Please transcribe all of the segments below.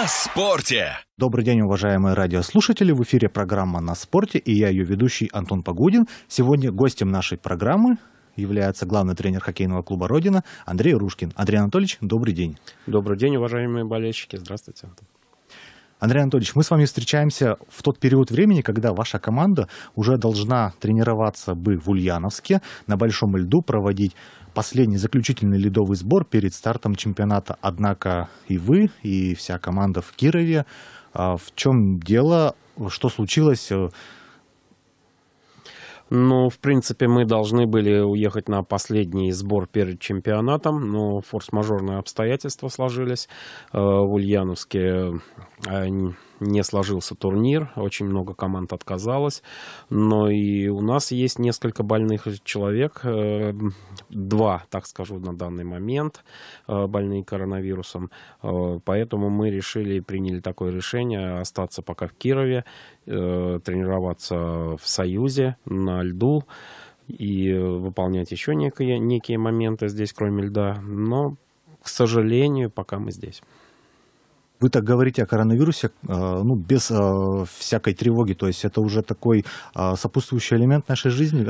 На спорте! Добрый день, уважаемые радиослушатели. В эфире программа «На спорте» и я ее ведущий Антон Погудин. Сегодня гостем нашей программы является главный тренер хоккейного клуба «Родина» Андрей Рушкин. Андрей Анатольевич, добрый день. Добрый день, уважаемые болельщики. Здравствуйте. Андрей Анатольевич, мы с вами встречаемся в тот период времени, когда ваша команда уже должна тренироваться бы в Ульяновске на большом льду, проводить последний заключительный ледовый сбор перед стартом чемпионата. Однако и вы, и вся команда в Кирове. А в чем дело? Что случилось? Ну, в принципе, мы должны были уехать на последний сбор перед чемпионатом, но форс-мажорные обстоятельства сложились. Э, в Ульяновске э, не сложился турнир, очень много команд отказалось, но и у нас есть несколько больных человек, э, два, так скажу, на данный момент, э, больные коронавирусом, э, поэтому мы решили приняли такое решение остаться пока в Кирове, тренироваться в Союзе на льду, и выполнять еще некие, некие моменты здесь, кроме льда. Но, к сожалению, пока мы здесь. Вы так говорите о коронавирусе, а, ну, без а, всякой тревоги, то есть это уже такой а, сопутствующий элемент нашей жизни,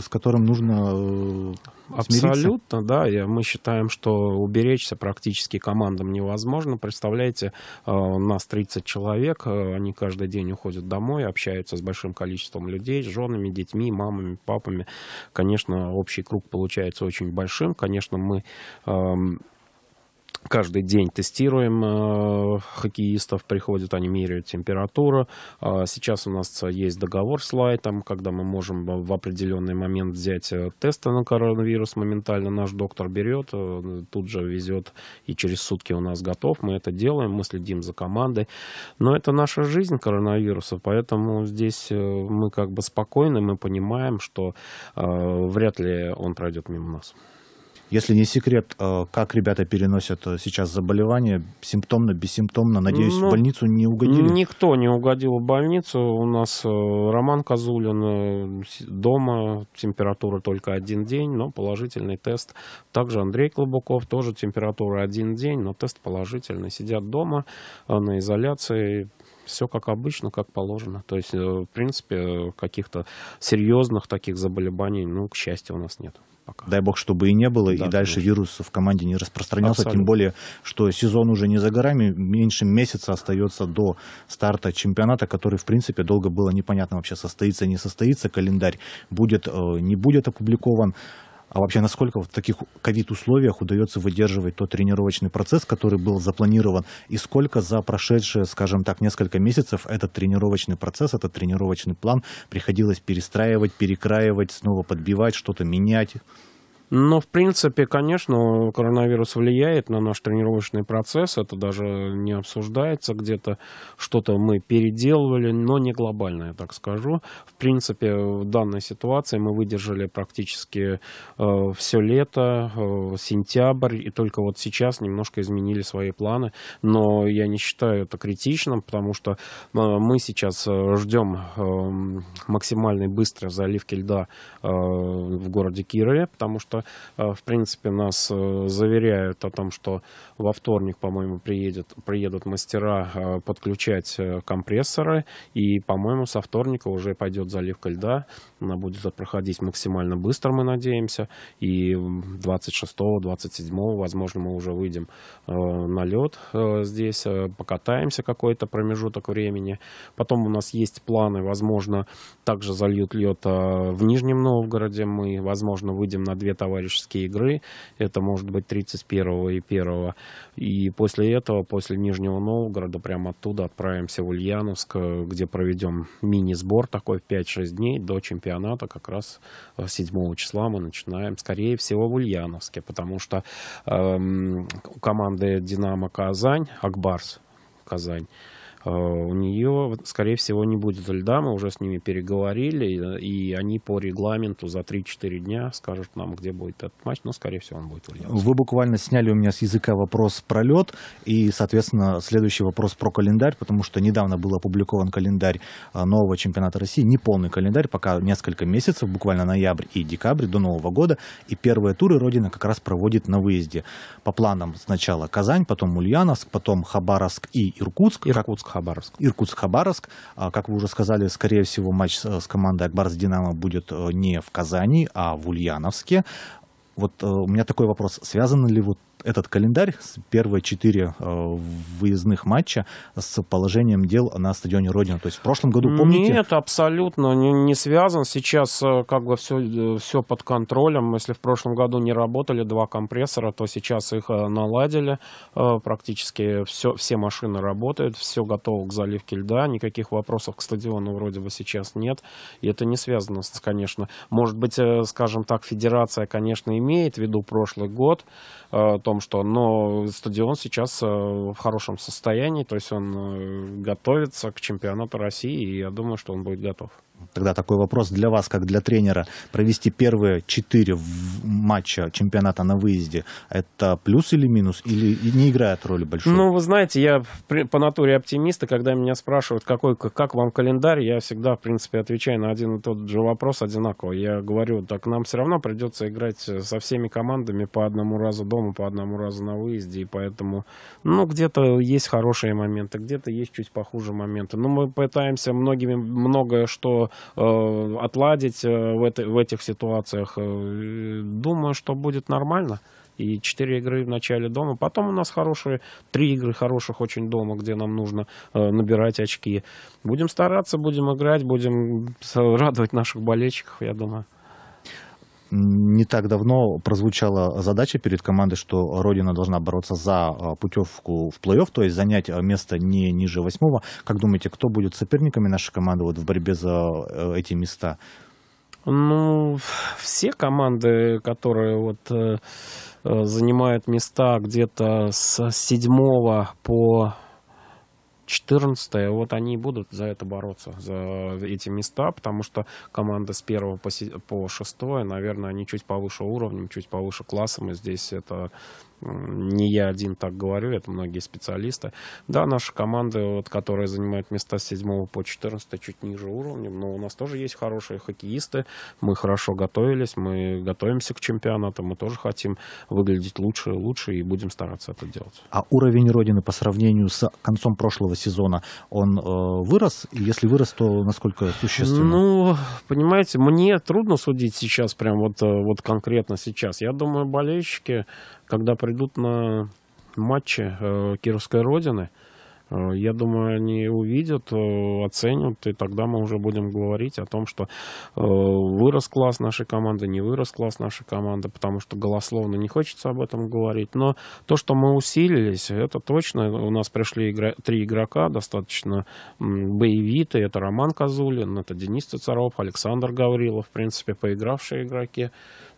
с которым нужно э, смириться? Абсолютно, да. Мы считаем, что уберечься практически командам невозможно. Представляете, у нас 30 человек, они каждый день уходят домой, общаются с большим количеством людей, с женами, детьми, мамами, папами. Конечно, общий круг получается очень большим. Конечно, мы Каждый день тестируем э, хоккеистов, приходят, они меряют температуру. А, сейчас у нас э, есть договор с Лайтом, когда мы можем э, в определенный момент взять тесты на коронавирус моментально. Наш доктор берет, тут же везет и через сутки у нас готов. Мы это делаем, мы следим за командой. Но это наша жизнь коронавируса, поэтому здесь мы как бы спокойны, мы понимаем, что вряд ли он пройдет мимо нас. Если не секрет, э, как ребята переносят э, сейчас заболевание? Симптомно, бессимптомно? Надеюсь, ну, в больницу не угодили? Никто не угодил в больницу. У нас э, Роман Козулин дома, температура только один день, но положительный тест. Также Андрей Клобуков, тоже температура один день, но тест положительный. Сидят дома на изоляции, все как обычно, как положено. То есть, в принципе, каких-то серьезных таких заболеваний, ну, к счастью, у нас нет пока. Дай бог, чтобы и не было, да, и дальше конечно. вирус в команде не распространялся, Абсолютно. тем более, что сезон уже не за горами, меньше месяца остается до старта чемпионата, который, в принципе, долго было непонятно вообще, состоится, не состоится, календарь будет, э, не будет опубликован. А вообще, насколько в таких ковид-условиях удается выдерживать тот тренировочный процесс, который был запланирован, и сколько за прошедшие, скажем так, несколько месяцев этот тренировочный процесс, этот тренировочный план приходилось перестраивать, перекраивать, снова подбивать, что-то менять? Но, в принципе, конечно, коронавирус влияет на наш тренировочный процесс. Это даже не обсуждается где-то. Что-то мы переделывали, но не глобально, я так скажу. В принципе, в данной ситуации мы выдержали практически э, все лето, э, сентябрь. И только вот сейчас немножко изменили свои планы. Но я не считаю это критичным, потому что э, мы сейчас ждем э, эм, максимальной быстрой заливки льда э, в городе Кирове, потому что Э, в принципе, нас э, заверяют о том, что во вторник, по-моему, приедет, приедут мастера э, подключать компрессоры, и, по-моему, со вторника уже пойдет заливка льда, она будет проходить максимально быстро, мы надеемся, и 26-27, возможно, мы уже выйдем на лед здесь, покатаемся какой-то промежуток времени. Потом у нас есть планы, возможно, также зальют лед в Нижнем Новгороде, мы, возможно, выйдем на две товарищеские игры. Это может быть 31 и 1. И после этого, после Нижнего Новгорода, прямо оттуда отправимся в Ульяновск, где проведем мини-сбор такой в 5-6 дней до чемпионата. Как раз 7 числа мы начинаем, скорее всего, в Ульяновске, потому что эм, у команды «Динамо Казань», «Акбарс», Казань. Э, у нее, скорее всего, не будет льда. Мы уже с ними переговорили, и они по регламенту за 3-4 дня скажут нам, где будет этот матч, но, скорее всего, он будет в Ульяновске. Вы буквально сняли у меня с языка вопрос про лед, и, соответственно, следующий вопрос про календарь, потому что недавно был опубликован календарь э, нового чемпионата России, не полный календарь, пока несколько месяцев, буквально ноябрь и декабрь до Нового года, и первые туры Родина как раз проводит на выезде. По планам сначала Казань, потом Ульяновск, потом Хабаровск и Иркутск. Иркутск, Хабаровск. Иркутск-Хабаровск. А, как вы уже сказали, скорее всего, матч с командой Акбарс Динамо будет э, не в Казани, а в Ульяновске. Вот э, у меня такой вопрос. Связаны ли вот этот календарь, первые четыре э, выездных матча с положением дел на стадионе Родина. То есть в прошлом году, помните? Нет, абсолютно не, не связан. Сейчас э, как бы все, э, все под контролем. Если в прошлом году не работали два компрессора, то сейчас их наладили. Практически все, все машины работают, все готово к заливке льда. Никаких вопросов к стадиону вроде бы сейчас нет. И это не связано, с, конечно. Может быть, скажем так, федерация, конечно, имеет в виду прошлый год, том, что но стадион сейчас э, в хорошем состоянии, то есть он э, готовится к чемпионату России, и я думаю, что он будет готов тогда такой вопрос для вас, как для тренера, провести первые четыре матча чемпионата на выезде, это плюс или минус, или не играет роли большой? Ну, вы знаете, я по натуре оптимист и когда меня спрашивают, какой, как вам календарь, я всегда, в принципе, отвечаю на один и тот же вопрос одинаково. Я говорю, так нам все равно придется играть э, со всеми командами по одному разу дома, по одному разу на выезде, и поэтому, ну, где-то есть хорошие моменты, где-то есть чуть похуже моменты. Но мы пытаемся многими, многое что Э, отладить э, в, это, в этих ситуациях. Э, думаю, что будет нормально. И четыре игры в начале дома. Потом у нас хорошие, три игры хороших очень дома, где нам нужно э, набирать очки. Будем стараться, будем играть, будем радовать наших болельщиков, я думаю. Не так давно прозвучала задача перед командой, что Родина должна бороться за а, путевку в плей-офф, то есть занять а, место не ниже восьмого. Как думаете, кто будет соперниками нашей команды вот в борьбе за э, эти места? Ну, все команды, которые вот э, э, занимают места где-то с седьмого по 14 вот они и будут за это бороться, за эти места, потому что команда с 1 по 6, наверное, они чуть повыше уровнем, чуть повыше классом, и здесь это не я один так говорю, это многие специалисты. Да, наши команды, вот, которые занимают места с 7 по 14, чуть ниже уровнем, но у нас тоже есть хорошие хоккеисты, мы хорошо готовились, мы готовимся к чемпионату, мы тоже хотим выглядеть лучше и лучше, и будем стараться это делать. А уровень Родины по сравнению с концом прошлого сезона, он э, вырос? И если вырос, то насколько существенно? Ну, понимаете, мне трудно судить сейчас, прям вот, э, вот конкретно сейчас. Я думаю, болельщики когда придут на матчи э, Кировской Родины, э, я думаю, они увидят, э, оценят, и тогда мы уже будем говорить о том, что вырос класс нашей команды, не вырос класс нашей команды, потому что голословно не хочется об этом говорить. Но то, что мы усилились, это точно. У нас пришли игра... три игрока достаточно боевитые. Это Роман Козулин, это Денис Цицаров, Александр Гаврилов, в принципе, поигравшие игроки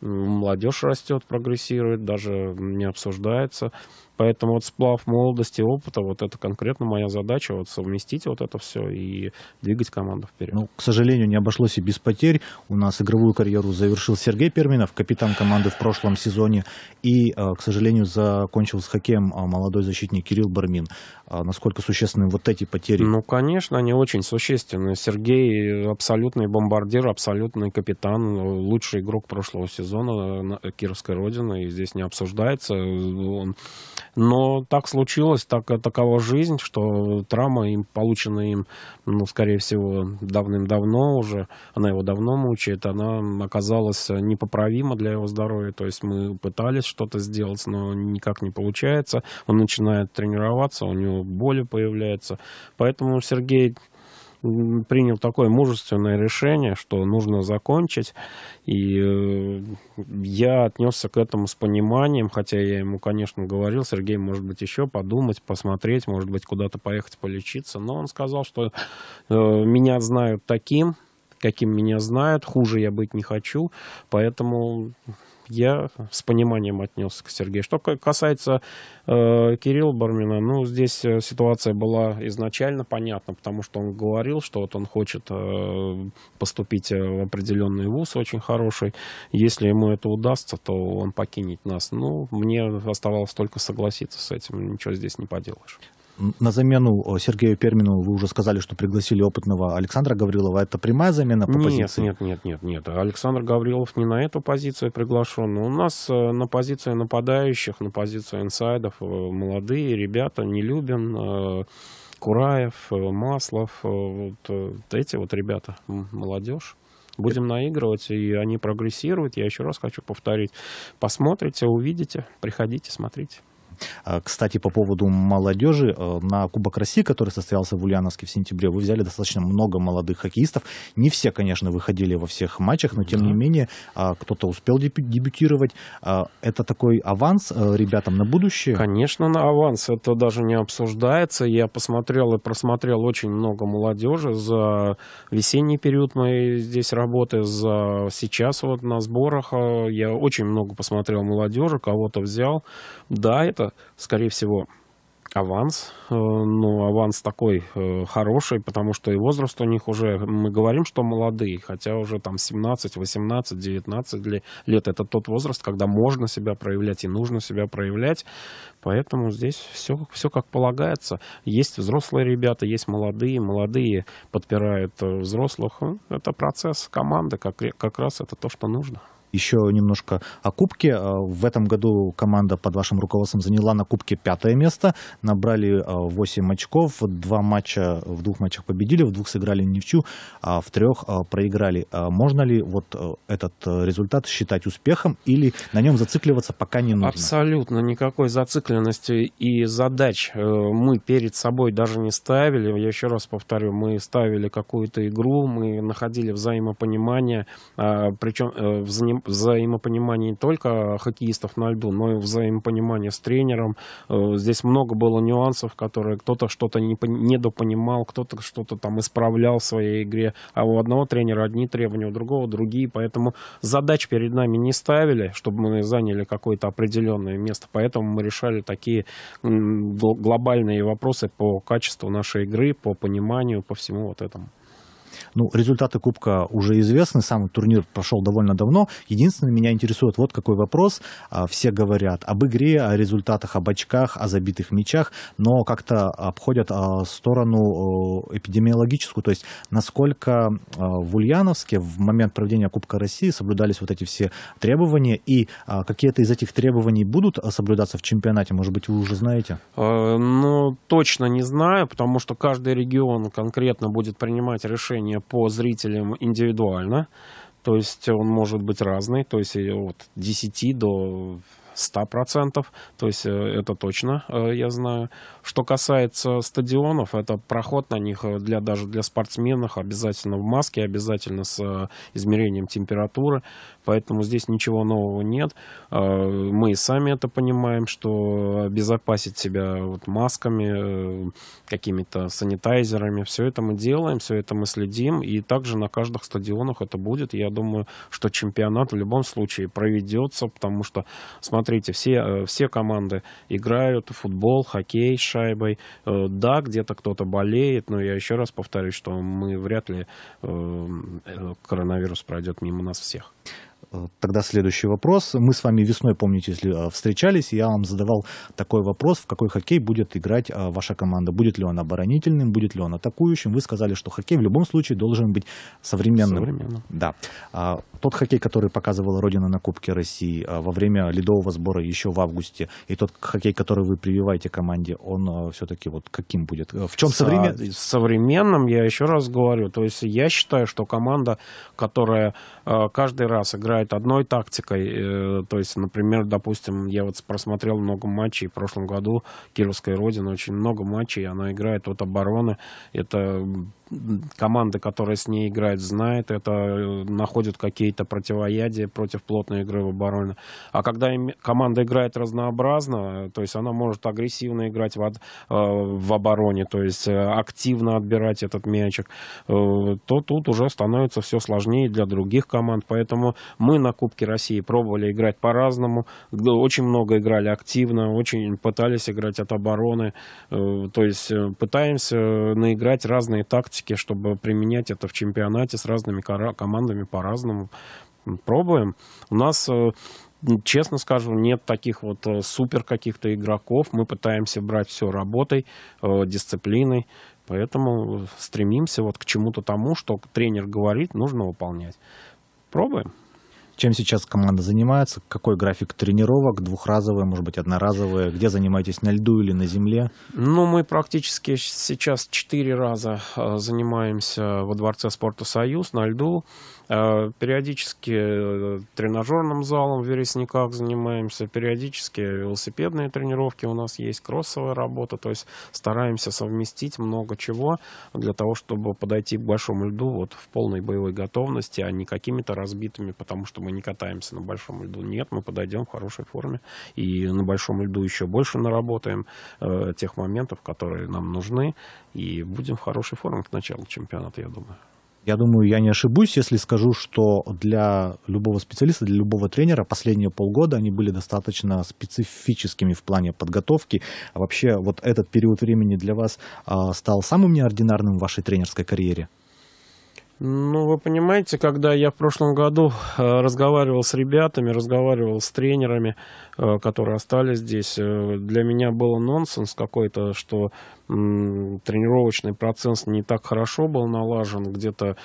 молодежь растет, прогрессирует, даже не обсуждается. Поэтому вот сплав молодости, опыта, вот это конкретно моя задача, вот совместить вот это все и двигать команду вперед. Ну, к сожалению, не обошлось и без потерь. У нас игровую карьеру завершил Сергей Перминов, капитан команды в прошлом сезоне. И, э, к сожалению, закончил с хоккеем э, молодой защитник Кирилл Бармин. А насколько существенны вот эти потери? Ну, конечно, они очень существенны. Сергей абсолютный бомбардир, абсолютный капитан, лучший игрок прошлого сезона Кировской Родины. И здесь не обсуждается. Он но так случилось, так, такова жизнь, что травма, им, полученная им, ну, скорее всего, давным-давно уже, она его давно мучает, она оказалась непоправима для его здоровья. То есть мы пытались что-то сделать, но никак не получается. Он начинает тренироваться, у него боли появляются. Поэтому Сергей принял такое мужественное решение, что нужно закончить. И э, я отнесся к этому с пониманием, хотя я ему, конечно, говорил, Сергей, может быть, еще подумать, посмотреть, может быть, куда-то поехать полечиться. Но он сказал, что э, меня знают таким, каким меня знают, хуже я быть не хочу, поэтому я с пониманием отнесся к Сергею. Что касается э, Кирилла Бармина, ну, здесь э, ситуация была изначально понятна, потому что он говорил, что вот он хочет э, поступить э, в определенный вуз очень хороший. Если ему это удастся, то он покинет нас. Ну, мне оставалось только согласиться с этим, ничего здесь не поделаешь на замену э, Сергею Пермину вы уже сказали, что пригласили опытного Александра Гаврилова. Это прямая замена по нет, позиции? Нет, нет, нет, нет. Александр Гаврилов не на эту позицию приглашен. У нас э, на позиции нападающих, на позицию инсайдов э, молодые ребята, Нелюбин, Кураев, Маслов, вот эти вот ребята, молодежь. Будем наигрывать, и они прогрессируют. Я еще раз хочу повторить. Посмотрите, увидите, приходите, смотрите. А, кстати, по поводу молодежи, э, на Кубок России, который состоялся в Ульяновске в сентябре, вы взяли достаточно много молодых хоккеистов. Не все, конечно, выходили во всех матчах, но тем да. не менее а, кто-то успел дебютировать. А, это такой аванс э, ребятам на будущее? Конечно, на аванс. Это даже не обсуждается. Я посмотрел и просмотрел очень много молодежи за весенний период моей здесь работы, за сейчас вот на сборах. Э, я очень много посмотрел молодежи, кого-то взял. Да, это это, скорее всего, аванс. Ну, аванс такой э, хороший, потому что и возраст у них уже, мы говорим, что молодые, хотя уже там 17, 18, 19 лет. Это тот возраст, когда можно себя проявлять и нужно себя проявлять. Поэтому здесь все, все как полагается. Есть взрослые ребята, есть молодые. Молодые подпирают э, взрослых. Это процесс команды, как, как раз это то, что нужно. Еще немножко о Кубке. А, в этом году команда под вашим руководством заняла на Кубке пятое место. Набрали 8 а, очков. Два матча, в двух матчах победили, в двух сыграли нефтю, а в трех а, проиграли. Можно ли вот э, этот э, результат считать успехом или на нем зацикливаться пока не нужно? Абсолютно никакой зацикленности и задач э, мы перед собой даже не ставили. Я еще раз повторю, мы ставили какую-то игру, мы находили взаимопонимание, причем взаимопонимание не только хоккеистов на льду, но и взаимопонимание с тренером. Э, здесь много было нюансов, которые кто-то что-то недопонимал, кто-то что-то там исправлял в своей игре. А у одного тренера одни требования, у другого другие. Поэтому задач перед нами не ставили, чтобы мы заняли какое-то определенное место. Поэтому мы решали такие глобальные вопросы по качеству нашей игры, по пониманию, по всему вот этому. Ну, результаты Кубка уже известны, сам турнир прошел довольно давно. Единственное, меня интересует вот какой вопрос. А, все говорят об игре, о результатах, об очках, о забитых мячах, но как-то обходят а, сторону эпидемиологическую. То есть, насколько а, в Ульяновске в момент проведения Кубка России соблюдались вот эти все требования, и какие-то из этих требований будут соблюдаться в чемпионате, может быть, вы уже знаете? Ну, точно не знаю, потому что каждый регион конкретно будет принимать решение требования по зрителям индивидуально. То есть он может быть разный, то есть э, от 10 до 100%, то есть э, это точно э, я знаю. Что касается стадионов, это проход на них э, для, даже для спортсменов обязательно в маске, обязательно с измерением температуры, поэтому здесь ничего нового нет. Мы и сами это понимаем, что безопасить себя вот масками, какими-то санитайзерами, все это мы делаем, все это мы следим, и также на каждых стадионах это будет. Я думаю, что чемпионат в любом случае проведется, потому что, смотрите, посмотрите, все, э, все команды играют в футбол, хоккей с шайбой. Э, да, где-то кто-то болеет, но я еще раз повторюсь, что мы вряд ли э, коронавирус пройдет мимо нас всех. Э, тогда следующий вопрос. Мы с вами весной, помните, если э, встречались, я вам задавал такой вопрос, в какой хоккей будет играть э, ваша команда. Будет ли он оборонительным, будет ли он атакующим? Вы сказали, что хоккей в любом случае должен быть современным. Современным. Да. А тот хоккей, который показывала Родина на Кубке России во время ледового сбора еще в августе, и тот хоккей, который вы прививаете команде, он все-таки вот каким будет? В чем современный? Современным, я еще раз говорю. То есть я считаю, что команда, которая каждый раз играет играет одной тактикой. Э, то есть, например, допустим, я вот просмотрел много матчей в прошлом году Кировской Родины, очень много матчей, она играет от обороны. Это команда, которая с ней играет, знает это, находит какие-то противоядия против плотной игры в обороне. А когда команда играет разнообразно, то есть она может агрессивно играть в, от, э, в обороне, то есть э, активно отбирать этот мячик, э, то тут уже становится все сложнее для других команд. Поэтому мы на Кубке России пробовали играть по-разному, очень много играли активно, очень пытались играть от обороны, то есть пытаемся наиграть разные такты тактики, чтобы применять это в чемпионате с разными командами по-разному. Пробуем. У нас э, честно скажу, нет таких вот э, супер каких-то игроков. Мы пытаемся брать все работой, э, дисциплиной. Поэтому стремимся вот к чему-то тому, что тренер говорит, нужно выполнять. Пробуем. Чем сейчас команда занимается? Какой график тренировок? Двухразовые, может быть, одноразовые? Где занимаетесь, на льду или на земле? Ну, мы практически сейчас четыре раза э, занимаемся во Дворце спорта «Союз» на льду. Э, периодически э, тренажерным залом в Вересниках занимаемся, периодически велосипедные тренировки у нас есть, кроссовая работа, то есть стараемся совместить много чего для того, чтобы подойти к большому льду вот в полной боевой готовности, а не какими-то разбитыми, потому что мы не катаемся на большом льду. Нет, мы подойдем в хорошей форме и на большом льду еще больше наработаем э, тех моментов, которые нам нужны, и будем в хорошей форме к началу чемпионата, я думаю. Я думаю, я не ошибусь, если скажу, что для любого специалиста, для любого тренера последние полгода они были достаточно специфическими в плане подготовки. А вообще, вот этот период времени для вас а, стал самым неординарным в вашей тренерской карьере? Ну, вы понимаете, когда я в прошлом году э, разговаривал с ребятами, разговаривал с тренерами, э, которые остались здесь, э, для меня было нонсенс какой-то, что тренировочный процесс не так хорошо был налажен, где-то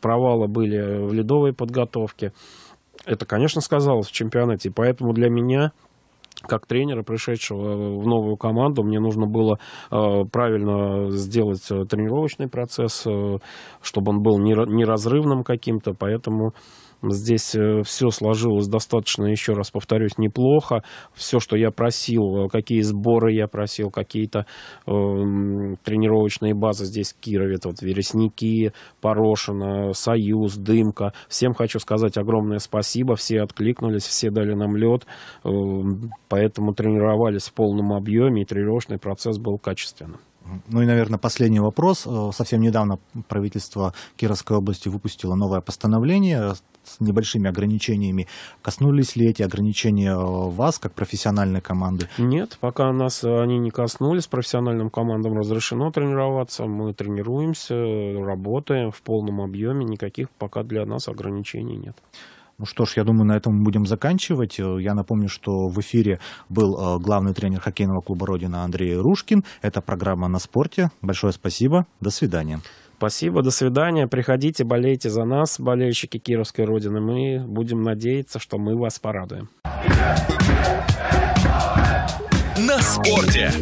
провалы были в ледовой подготовке. Это, конечно, сказалось в чемпионате, поэтому для меня как тренера, пришедшего в новую команду, мне нужно было э, правильно сделать э, тренировочный процесс, э, чтобы он был неразрывным каким-то, поэтому Здесь э, все сложилось достаточно, еще раз повторюсь, неплохо. Все, что я просил, э, какие сборы я просил, какие-то э, тренировочные базы здесь в Кирове, вот Вересники, Порошина, Союз, Дымка. Всем хочу сказать огромное спасибо, все откликнулись, все дали нам лед, э, эм, поэтому тренировались в полном объеме, и тренировочный процесс был качественным. Ну и, наверное, последний вопрос. Э, совсем недавно правительство Кировской области выпустило новое постановление с небольшими ограничениями. Коснулись ли эти ограничения э, вас, как профессиональной команды? Нет, пока нас э, они не коснулись. Профессиональным командам разрешено тренироваться. Мы тренируемся, работаем в полном объеме. Никаких пока для нас ограничений нет. Ну что ж, я думаю, на этом мы будем заканчивать. Э, я напомню, что в эфире был э, главный тренер хоккейного клуба «Родина» Андрей Рушкин. Это программа «На спорте». Большое спасибо. До свидания. Спасибо, до свидания. Приходите, болейте за нас, болельщики Кировской Родины. Мы будем надеяться, что мы вас порадуем. На спорте!